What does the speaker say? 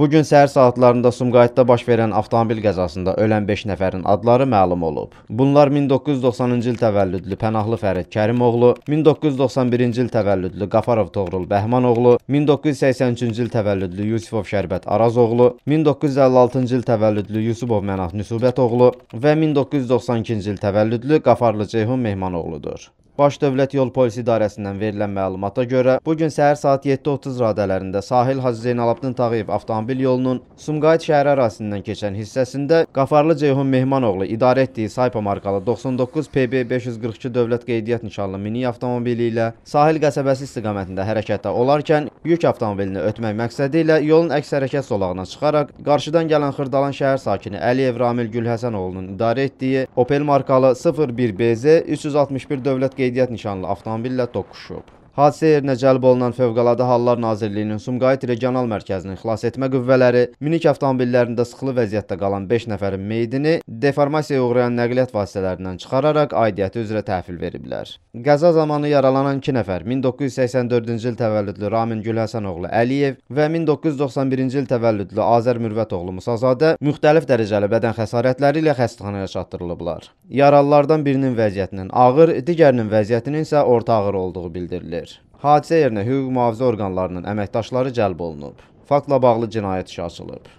Bu gün səhər saatlarında Sumqayıtda baş verən avtomobil qəzasında ölən 5 nəfərin adları məlum olub. Bunlar 1990-cı il təvəllüdlü Pənahlı Fərid Kərimoğlu, 1991-ci il təvəllüdlü Qafarov Toğrul Bəhmanoğlu, 1983-cü il təvəllüdlü Yusifov Şərbət Arazoğlu, 1956-cı il təvəllüdlü Yusubov Mənat Nüsubətoğlu və 1992-ci il təvəllüdlü Qafarlı Ceyhun Mehmanoğludur. Baş Dövlət Yol Polisi İdarəsindən verilən məlumata görə, bugün səhər saat 7.30 radələrində Sahil Hacı Zeynalabdin Tağıyev avtomobil yolunun Sumqayıt şəhəri ərazisindən keçən hissəsində Qafarlı Ceyhun Mehmanoğlu idarə etdiyi Saypa markalı 99 PB 542 dövlət qeydiyyat nişanlı mini avtomobili ilə Sahil qəsəbəsi istiqamətində hərəkətdə olarkən yük avtomobilini ötmək məqsədi ilə yolun əks hərəkət solağına çıxaraq qarşıdan gələn Xırdalan şəhər sakini Əliyev Ramil Gülhəsənoğlunun idarə etdiyi Opel markalı 01 BZ 361 dövlət qeydiyyat qeydiyyat nişanlı avtomobillə toqquşub. Hadisə yerinə cəlb olunan Fövqəladə Hallar Nazirliyinin Sumqayıt Regional Mərkəzinin xilasetmə qüvvələri minik avtomobillərində sıxılı vəziyyətdə qalan 5 nəfərin meyidini deformasiyaya uğrayan nəqliyyat vasitələrindən çıxararaq aidiyyəti üzrə təhvil veriblər. Qəza zamanı yaralanan 2 nəfər 1984-cü il təvəllüdlü Ramin Gülhəsənoğlu Əliyev və 1991-ci il təvəllüdlü Azər Mürvətoğlu Musazadə müxtəlif dərəcəli bədən xəsarətləri ilə xəstəxanaya çatdırılıblar. Yaralılardan birinin vəziyyətinin ağır, digərinin vəziyyətinin isə orta ağır olduğu bildirilir. Hadisə yerinə hüquq mühafizə orqanlarının əməkdaşları cəlb olunub. Faktla bağlı cinayət işi açılıb.